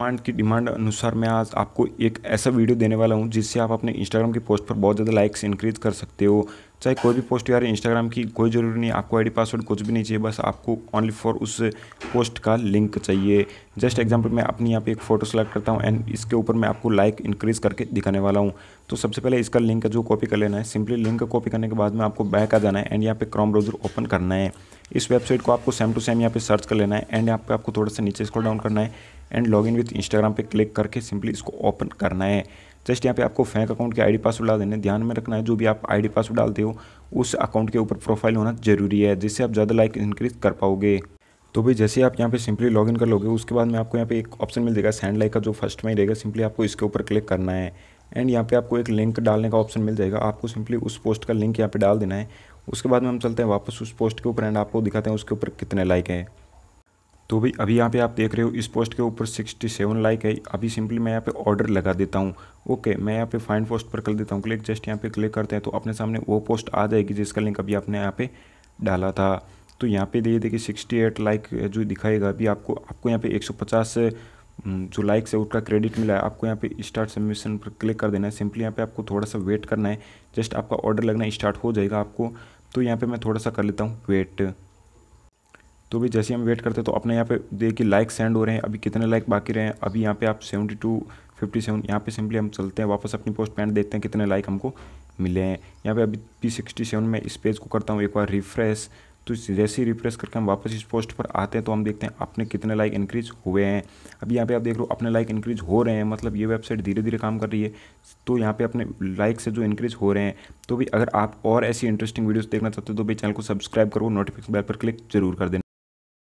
demand की demand अनुसार मैं आज आपको एक ऐसा वीडियो देने वाला हूं जिससे आप अपने इंस्टाग्राम की पोस्ट पर बहुत ज़्यादा लाइक्स इंक्रीज कर सकते हो चाहे कोई भी पोस्ट यार इंस्टाग्राम की कोई ज़रूरी नहीं आपको आईडी पासवर्ड कुछ भी नहीं चाहिए बस आपको ओनली फॉर उस पोस्ट का लिंक चाहिए जस्ट एग्जाम्पल मैं अपनी यहाँ पे एक फ़ोटो सेलेक्ट करता हूँ एंड इसके ऊपर मैं आपको लाइक इंक्रीज़ करके दिखाने वाला हूँ तो सबसे पहले इसका लिंक जो कॉपी कर लेना है सिंपली लिंक कॉपी करने के बाद में आपको बैक आ जाना है एंड यहाँ पे क्रॉम ब्राउजर ओपन करना है इस वेबसाइट को आपको सेम टू सेम यहाँ पे सर्च कर लेना है एंड यहाँ पे आपको थोड़ा सा नीचे इसको डाउन करना है and log in with Instagram पे क्लिक करके सिंपली इसको ओपन करना है जस्ट यहाँ पे आपको फेंक अकाउंट के आईडी पासवर्ड डाल देने ध्यान में रखना है जो भी आप आईडी पासवर्ड डालते हो उस अकाउंट के ऊपर प्रोफाइल होना जरूरी है जिससे आप ज़्यादा लाइक इंक्रीज कर पाओगे तो भाई जैसे आप यहाँ पे सिंपली इन कर लोगे उसके बाद में आपको यहाँ पे एक ऑप्शन मिल जाएगा सैंड लाइक का जो फर्स्ट में ही रहेगा सिंपली आपको इसके ऊपर क्लिक करना है एंड यहाँ पे आपको एक लिंक डालने का ऑप्शन मिल जाएगा आपको सिंपली उस पोस्ट का लिंक यहाँ पे डाल देना है उसके बाद में हम चलते हैं वापस उस पोस्ट के ऊपर एंड आपको दिखाते हैं उसके ऊपर कितने लाइक हैं तो भाई अभी यहाँ पे आप देख रहे हो इस पोस्ट के ऊपर 67 लाइक है अभी सिंपली मैं यहाँ पे ऑर्डर लगा देता हूँ ओके मैं यहाँ पे फाइंड पोस्ट पर कर देता हूँ क्लिक जस्ट यहाँ पे क्लिक करते हैं तो अपने सामने वो पोस्ट आ जाएगी जिसका लिंक अभी आपने यहाँ पे डाला था तो यहाँ पे ये देखिए सिक्सटी लाइक जो दिखाएगा अभी आपको आपको यहाँ पे एक जो लाइक है उसका क्रेडिट मिला है आपको यहाँ पे स्टार्ट सबमिशन पर क्लिक कर देना है सिंपली यहाँ पे आपको थोड़ा सा वेट करना है जस्ट आपका ऑर्डर लगना स्टार्ट हो जाएगा आपको तो यहाँ पे मैं थोड़ा सा कर लेता हूँ वेट तो भी जैसे हम वेट करते हैं तो अपने यहाँ पे देखिए लाइक सेंड हो रहे हैं अभी कितने लाइक बाकी रहे हैं अभी यहाँ पे आप सेवेंटी टू फिफ्टी सेवन यहाँ पर सिंपली हम चलते हैं वापस अपनी पोस्ट पैंट देखते हैं कितने लाइक हमको मिले हैं यहाँ पे अभी पी सिक्सटी सेवन में इस पेज को करता हूँ एक बार रिफ्रेश तो जैसे ही रिफ्रेश करके हम वापस इस पोस्ट पर आते हैं तो हम देखते हैं अपने कितने लाइक इंक्रीज हुए हैं अभी यहाँ पे आप देख रहे हो अपने लाइक इंक्रीज हो रहे हैं मतलब ये वेबसाइट धीरे धीरे काम कर रही है तो यहाँ पे अपने लाइक से जो इंक्रीज हो रहे हैं तो भी अगर आप और ऐसी इंटरेस्टिंग वीडियोज़ देखना चाहते हो तो भाई चैनल को सब्सक्राइब करो नोटिफिकेशन बेल पर क्लिक जरूर कर देना